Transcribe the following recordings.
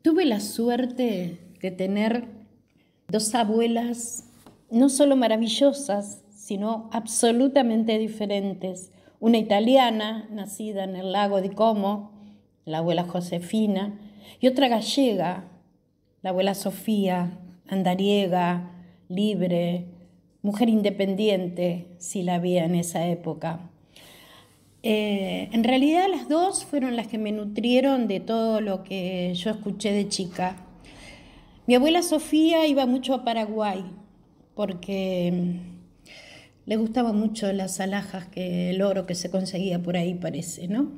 Tuve la suerte de tener dos abuelas no solo maravillosas, sino absolutamente diferentes. Una italiana, nacida en el lago de Como, la abuela Josefina, y otra gallega, la abuela Sofía, andariega, libre, mujer independiente, si la había en esa época. Eh, en realidad las dos fueron las que me nutrieron de todo lo que yo escuché de chica. Mi abuela Sofía iba mucho a Paraguay porque mm, le gustaban mucho las alhajas, que el oro que se conseguía por ahí parece, ¿no?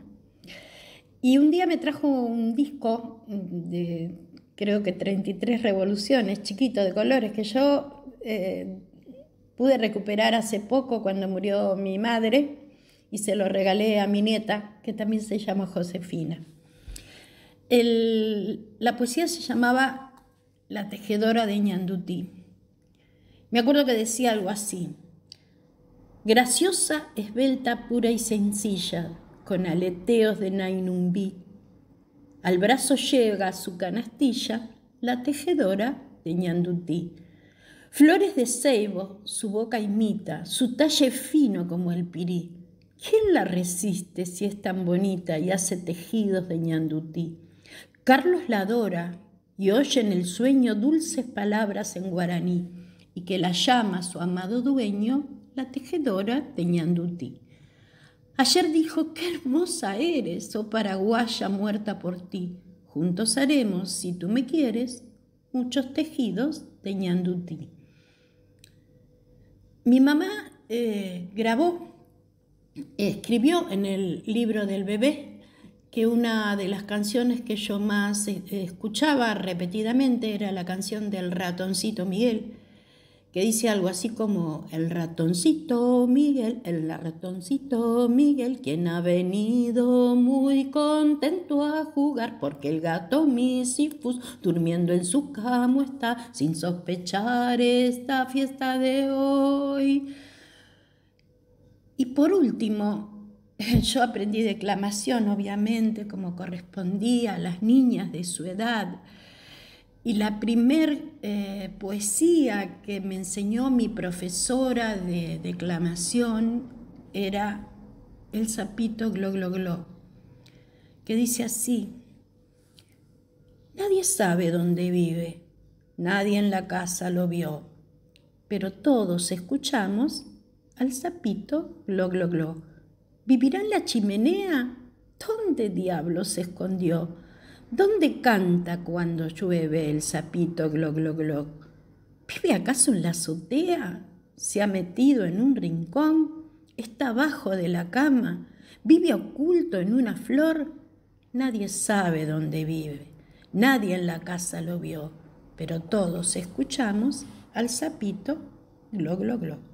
Y un día me trajo un disco mm, de creo que 33 revoluciones, chiquito, de colores, que yo eh, pude recuperar hace poco cuando murió mi madre y se lo regalé a mi nieta, que también se llama Josefina. la poesía se llamaba La tejedora de Ñandutí. Me acuerdo que decía algo así. Graciosa, esbelta, pura y sencilla, con aleteos de Nainumbí. Al brazo llega a su canastilla la tejedora de Ñandutí. Flores de ceibo su boca imita, su talle fino como el pirí ¿Quién la resiste si es tan bonita y hace tejidos de ñandutí? Carlos la adora y oye en el sueño dulces palabras en guaraní y que la llama su amado dueño, la tejedora de ñandutí. Ayer dijo, qué hermosa eres, oh paraguaya muerta por ti. Juntos haremos, si tú me quieres, muchos tejidos de ñandutí. Mi mamá eh, grabó escribió en el libro del bebé que una de las canciones que yo más eh, escuchaba repetidamente era la canción del ratoncito Miguel, que dice algo así como el ratoncito Miguel, el ratoncito Miguel, quien ha venido muy contento a jugar, porque el gato Misifus durmiendo en su cama está, sin sospechar esta fiesta de hoy. Y por último, yo aprendí declamación, obviamente, como correspondía a las niñas de su edad. Y la primer eh, poesía que me enseñó mi profesora de declamación era El sapito glo glo glo, que dice así, Nadie sabe dónde vive, nadie en la casa lo vio, pero todos escuchamos al sapito glo glo glo. ¿Vivirá en la chimenea? ¿Dónde diablo se escondió? ¿Dónde canta cuando llueve el sapito glo glo glo? ¿Vive acaso en la azotea? ¿Se ha metido en un rincón? ¿Está abajo de la cama? ¿Vive oculto en una flor? Nadie sabe dónde vive. Nadie en la casa lo vio, pero todos escuchamos al sapito glo glo